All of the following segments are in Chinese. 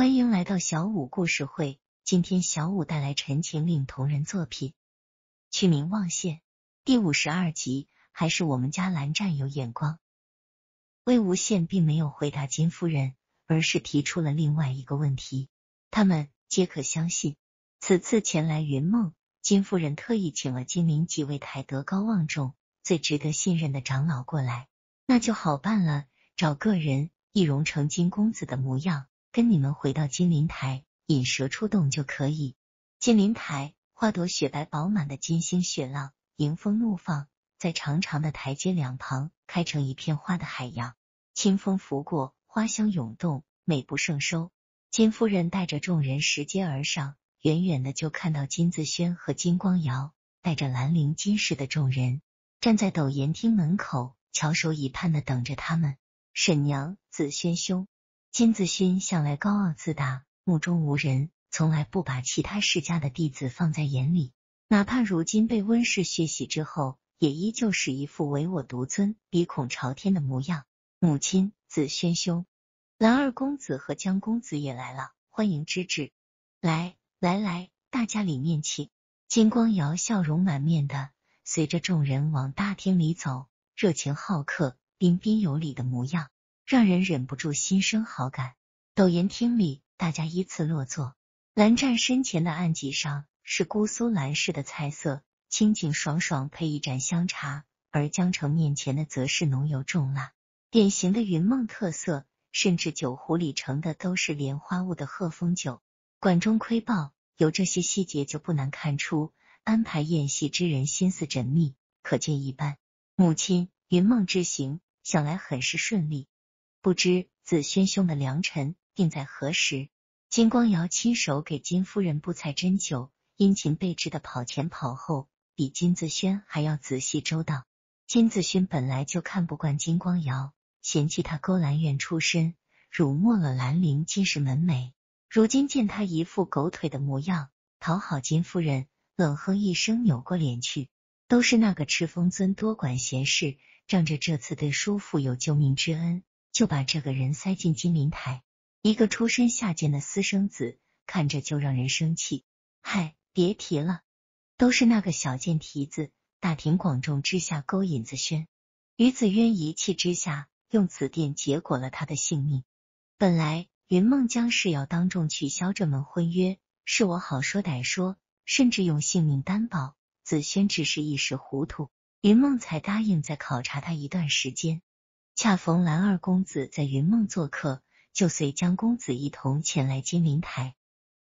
欢迎来到小五故事会。今天小五带来《陈情令》同人作品，取名《望线》第五十二集，还是我们家蓝湛有眼光。魏无羡并没有回答金夫人，而是提出了另外一个问题。他们皆可相信，此次前来云梦，金夫人特意请了金陵几位台德高望重、最值得信任的长老过来，那就好办了，找个人易容成金公子的模样。跟你们回到金陵台，引蛇出洞就可以。金陵台花朵雪白饱满的金星雪浪迎风怒放，在长长的台阶两旁开成一片花的海洋，清风拂过，花香涌动，美不胜收。金夫人带着众人拾阶而上，远远的就看到金子轩和金光瑶带着兰陵金氏的众人站在斗岩厅门口，翘首以盼的等着他们。沈娘，子轩兄。金子勋向来高傲自大，目中无人，从来不把其他世家的弟子放在眼里。哪怕如今被温氏血洗之后，也依旧是一副唯我独尊、鼻孔朝天的模样。母亲，子轩兄，蓝二公子和江公子也来了，欢迎之至！来来来，大家里面请。金光瑶笑容满面的随着众人往大厅里走，热情好客、彬彬有礼的模样。让人忍不住心生好感。斗音厅里，大家依次落座。蓝湛身前的案几上是姑苏蓝氏的菜色，清清爽爽，配一盏香茶；而江澄面前的则是浓油重辣，典型的云梦特色。甚至酒壶里盛的都是莲花坞的鹤峰酒。管中窥豹，有这些细节就不难看出，安排宴席之人心思缜密，可见一斑。母亲，云梦之行想来很是顺利。不知子轩兄的良辰定在何时？金光瑶亲手给金夫人布菜斟酒，殷勤备至的跑前跑后，比金子轩还要仔细周到。金子轩本来就看不惯金光瑶，嫌弃他勾栏院出身，辱没了兰陵金氏门楣。如今见他一副狗腿的模样，讨好金夫人，冷哼一声，扭过脸去。都是那个赤峰尊多管闲事，仗着这次对叔父有救命之恩。就把这个人塞进金陵台。一个出身下贱的私生子，看着就让人生气。嗨，别提了，都是那个小贱蹄子，大庭广众之下勾引子轩。于子渊一气之下，用紫电结果了他的性命。本来云梦江是要当众取消这门婚约，是我好说歹说，甚至用性命担保，子轩只是一时糊涂，云梦才答应再考察他一段时间。恰逢蓝二公子在云梦做客，就随江公子一同前来金陵台。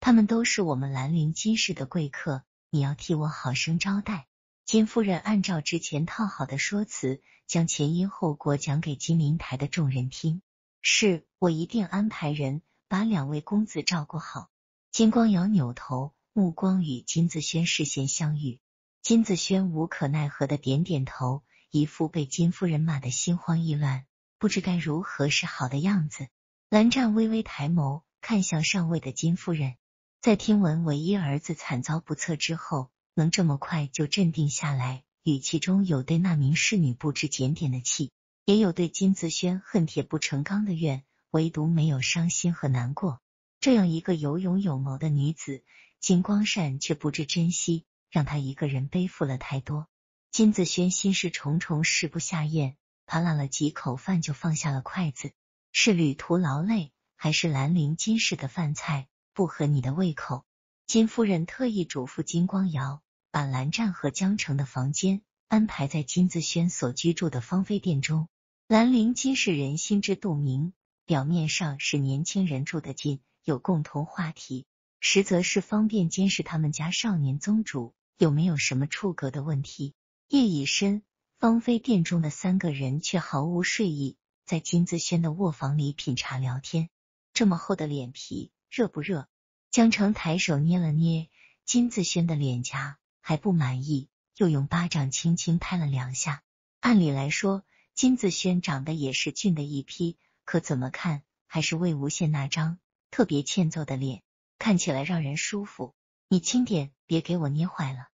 他们都是我们兰陵金氏的贵客，你要替我好生招待。金夫人按照之前套好的说辞，将前因后果讲给金陵台的众人听。是，我一定安排人把两位公子照顾好。金光瑶扭头，目光与金子轩视线相遇，金子轩无可奈何的点点头。一副被金夫人骂的心慌意乱，不知该如何是好的样子。蓝湛微微抬眸看向上位的金夫人，在听闻唯一儿子惨遭不测之后，能这么快就镇定下来，语气中有对那名侍女不知检点的气，也有对金子轩恨铁不成钢的怨，唯独没有伤心和难过。这样一个有勇有谋的女子，金光善却不知珍惜，让她一个人背负了太多。金子轩心事重重，食不下咽，扒拉了几口饭就放下了筷子。是旅途劳累，还是兰陵金氏的饭菜不合你的胃口？金夫人特意嘱咐金光瑶，把蓝湛和江澄的房间安排在金子轩所居住的芳菲殿中。兰陵金氏人心知肚明，表面上是年轻人住得近，有共同话题，实则是方便监视他们家少年宗主有没有什么出格的问题。夜已深，芳菲殿中的三个人却毫无睡意，在金子轩的卧房里品茶聊天。这么厚的脸皮，热不热？江澄抬手捏了捏金子轩的脸颊，还不满意，又用巴掌轻轻拍了两下。按理来说，金子轩长得也是俊的一批，可怎么看还是魏无羡那张特别欠揍的脸，看起来让人舒服。你轻点，别给我捏坏了。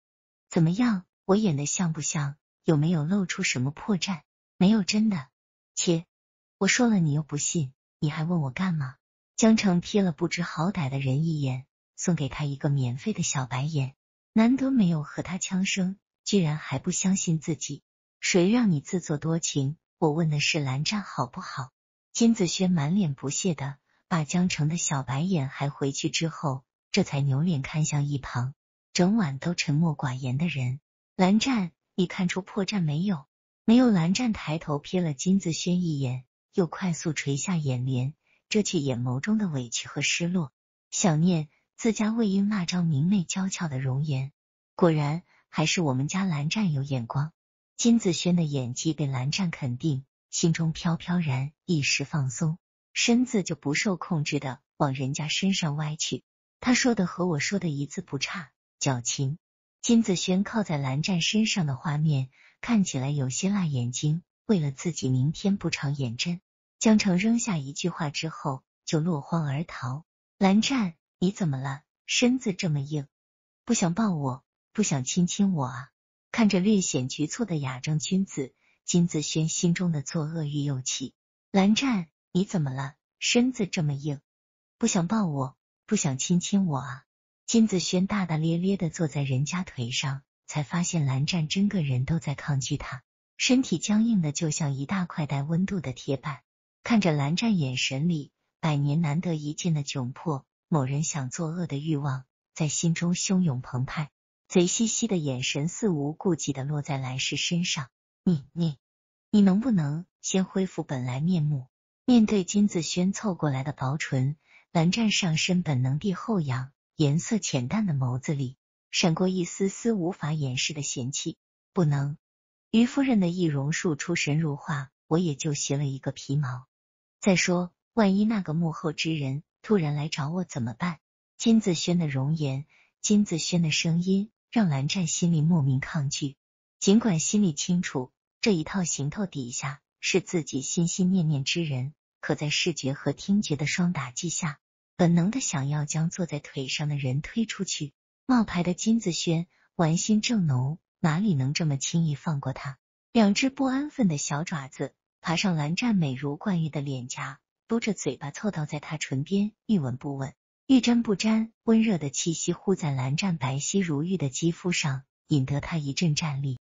怎么样？我演的像不像？有没有露出什么破绽？没有，真的。切！我说了你又不信，你还问我干嘛？江城瞥了不知好歹的人一眼，送给他一个免费的小白眼。难得没有和他呛声，居然还不相信自己。谁让你自作多情？我问的是蓝湛，好不好？金子轩满脸不屑的把江城的小白眼还回去之后，这才扭脸看向一旁整晚都沉默寡言的人。蓝湛，你看出破绽没有？没有。蓝湛抬头瞥了金子轩一眼，又快速垂下眼帘，遮去眼眸中的委屈和失落，想念自家魏婴那张明媚娇俏的容颜。果然，还是我们家蓝湛有眼光。金子轩的演技被蓝湛肯定，心中飘飘然，一时放松，身子就不受控制的往人家身上歪去。他说的和我说的一字不差，矫情。金子轩靠在蓝湛身上的画面看起来有些辣眼睛，为了自己明天不长眼针，江澄扔下一句话之后就落荒而逃。蓝湛，你怎么了？身子这么硬，不想抱我，不想亲亲我啊？看着略显局促的雅正君子，金子轩心中的作恶欲又起。蓝湛，你怎么了？身子这么硬，不想抱我，不想亲亲我啊？金子轩大大咧咧的坐在人家腿上，才发现蓝湛整个人都在抗拒他，身体僵硬的就像一大块带温度的铁板。看着蓝湛眼神里百年难得一见的窘迫，某人想作恶的欲望在心中汹涌澎湃，贼兮兮的眼神似无顾忌的落在来世身上。你你你能不能先恢复本来面目？面对金子轩凑过来的薄唇，蓝湛上身本能地后仰。颜色浅淡的眸子里闪过一丝丝无法掩饰的嫌弃。不能，于夫人的易容术出神入化，我也就学了一个皮毛。再说，万一那个幕后之人突然来找我怎么办？金子轩的容颜，金子轩的声音，让蓝湛心里莫名抗拒。尽管心里清楚，这一套行头底下是自己心心念念之人，可在视觉和听觉的双打击下。本能的想要将坐在腿上的人推出去，冒牌的金子轩玩心正浓，哪里能这么轻易放过他？两只不安分的小爪子爬上蓝湛美如冠玉的脸颊，嘟着嘴巴凑到在他唇边，一吻不吻，一沾不沾，温热的气息呼在蓝湛白皙如玉的肌肤上，引得他一阵战栗。